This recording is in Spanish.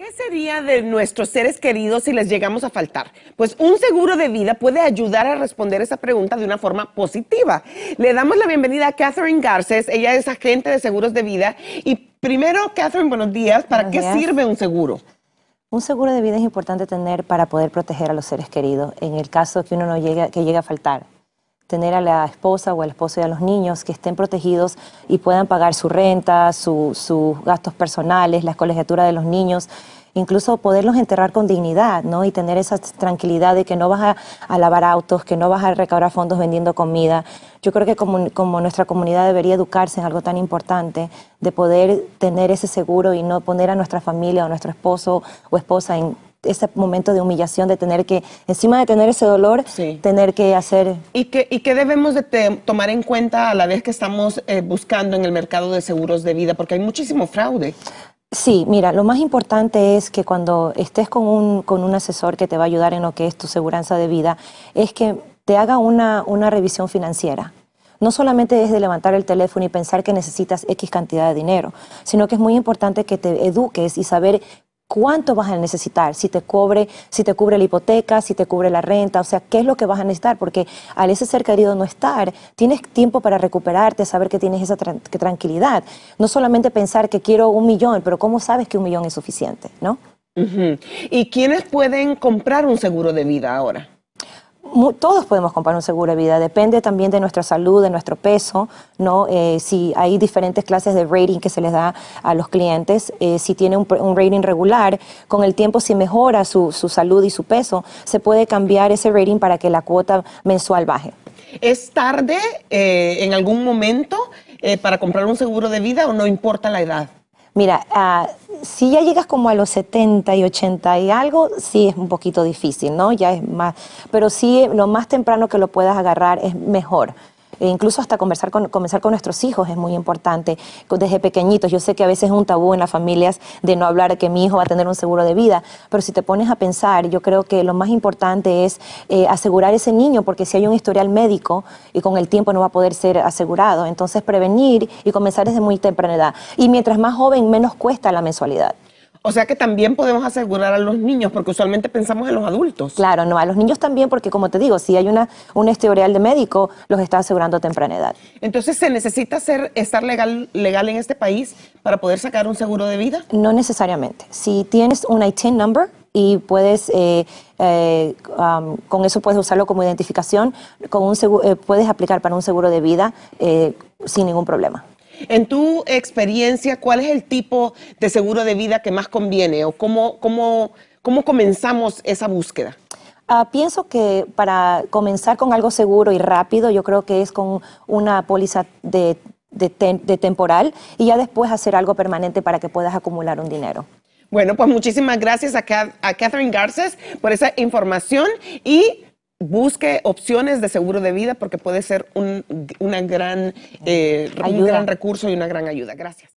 ¿Qué sería de nuestros seres queridos si les llegamos a faltar? Pues un seguro de vida puede ayudar a responder esa pregunta de una forma positiva. Le damos la bienvenida a Catherine Garces, ella es agente de seguros de vida. Y primero, Catherine, buenos días. ¿Para qué sirve un seguro? Un seguro de vida es importante tener para poder proteger a los seres queridos en el caso que uno no llegue a faltar tener a la esposa o al esposo y a los niños que estén protegidos y puedan pagar su renta, sus gastos personales, la colegiatura de los niños incluso poderlos enterrar con dignidad, ¿no? Y tener esa tranquilidad de que no vas a, lavar autos, que no vas a recaudar fondos vendiendo comida. Yo creo que como, como, nuestra comunidad debería educarse en algo tan importante, de poder tener ese seguro y no poner a nuestra familia o nuestro esposo o esposa en ese momento de humillación, de tener que, encima de tener ese dolor, tener que hacer... ¿Y qué, y que debemos de tomar en cuenta a la vez que estamos eh, buscando en el mercado de seguros de vida? Porque hay muchísimo fraude. Sí, mira, lo más importante es que cuando estés con un, con un asesor que te va a ayudar en lo que es tu seguranza de vida, es que te haga una, una revisión financiera no solamente es de levantar el teléfono y pensar que necesitas X cantidad de dinero, sino que es muy importante que te eduques y saber cuánto vas a necesitar, si te cubre, si te cubre la hipoteca, si te cubre la renta, o sea, qué es lo que vas a necesitar, porque al ese ser querido no estar, tienes tiempo para recuperarte, saber que tienes esa tranquilidad, no solamente pensar que quiero un millón, pero cómo sabes que un millón es suficiente, ¿no? ¿Y quiénes pueden comprar un seguro de vida ahora? todos podemos comprar un seguro de vida, depende también de nuestra salud, de nuestro peso, ¿no? Eh, si hay diferentes clases de rating que se les da a los clientes, eh, si tiene un, rating regular, con el tiempo si mejora su, salud y su peso, se puede cambiar ese rating para que la cuota mensual baje. ¿Es tarde eh, en algún momento para comprar un seguro de vida o no importa la edad? Mira, ah, si ya llegas como a los 70 y 80 y algo, sí es un poquito difícil, ¿no? Ya es más, pero sí lo más temprano que lo puedas agarrar es mejor. E incluso hasta conversar con, conversar con nuestros hijos es muy importante, desde pequeñitos. Yo sé que a veces es un tabú en las familias de no hablar que mi hijo va a tener un seguro de vida, pero si te pones a pensar, yo creo que lo más importante es eh, asegurar ese niño, porque si hay un historial médico y con el tiempo no va a poder ser asegurado, entonces prevenir y comenzar desde muy temprana edad. Y mientras más joven, menos cuesta la mensualidad. O sea que también podemos asegurar a los niños, porque usualmente pensamos en los adultos. Claro, no, a los niños también, porque como te digo, si hay una, un historial de médico, los está asegurando a temprana edad. Entonces, ¿se necesita ser, estar legal, legal en este país para poder sacar un seguro de vida? No necesariamente. Si tienes un ITIN number, y puedes eh, eh, um, con eso puedes usarlo como identificación con un eh, puedes aplicar para un seguro de vida sin ningún problema en tu experiencia, ¿cuál es el tipo de seguro de vida que más conviene o cómo, cómo, cómo comenzamos esa búsqueda? Ah, pienso que para comenzar con algo seguro y rápido, yo creo que es con una póliza de, de, temporal y ya después hacer algo permanente para que puedas acumular un dinero. Bueno, pues muchísimas gracias a, a, Catherine Garces por esa información y busque opciones de seguro de vida porque puede ser un una gran, eh, un gran recurso y una gran ayuda. Gracias.